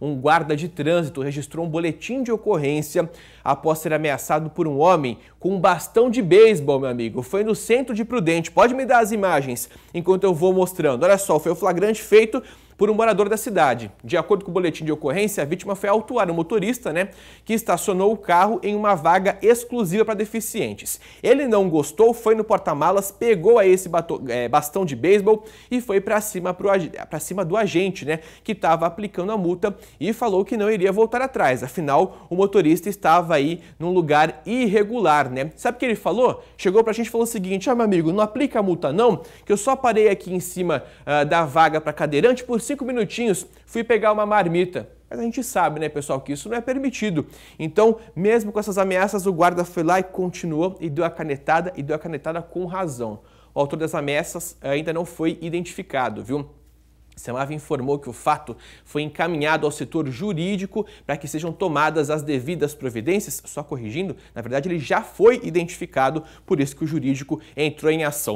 Um guarda de trânsito registrou um boletim de ocorrência após ser ameaçado por um homem com um bastão de beisebol, meu amigo. Foi no centro de Prudente. Pode me dar as imagens enquanto eu vou mostrando. Olha só, foi o flagrante feito por um morador da cidade. De acordo com o boletim de ocorrência, a vítima foi autuar um motorista, né, que estacionou o carro em uma vaga exclusiva para deficientes. Ele não gostou, foi no porta-malas, pegou aí esse bato, é, bastão de beisebol e foi para cima, para cima do agente, né, que estava aplicando a multa e falou que não iria voltar atrás. Afinal, o motorista estava aí num lugar irregular, né? Sabe o que ele falou? Chegou para a gente e falou o seguinte: "Ah, meu amigo, não aplica a multa não, que eu só parei aqui em cima uh, da vaga para cadeirante por cinco minutinhos, fui pegar uma marmita. Mas a gente sabe, né, pessoal, que isso não é permitido. Então, mesmo com essas ameaças, o guarda foi lá e continuou e deu a canetada e deu a canetada com razão. O autor das ameaças ainda não foi identificado, viu? Samava informou que o fato foi encaminhado ao setor jurídico para que sejam tomadas as devidas providências. Só corrigindo, na verdade ele já foi identificado, por isso que o jurídico entrou em ação.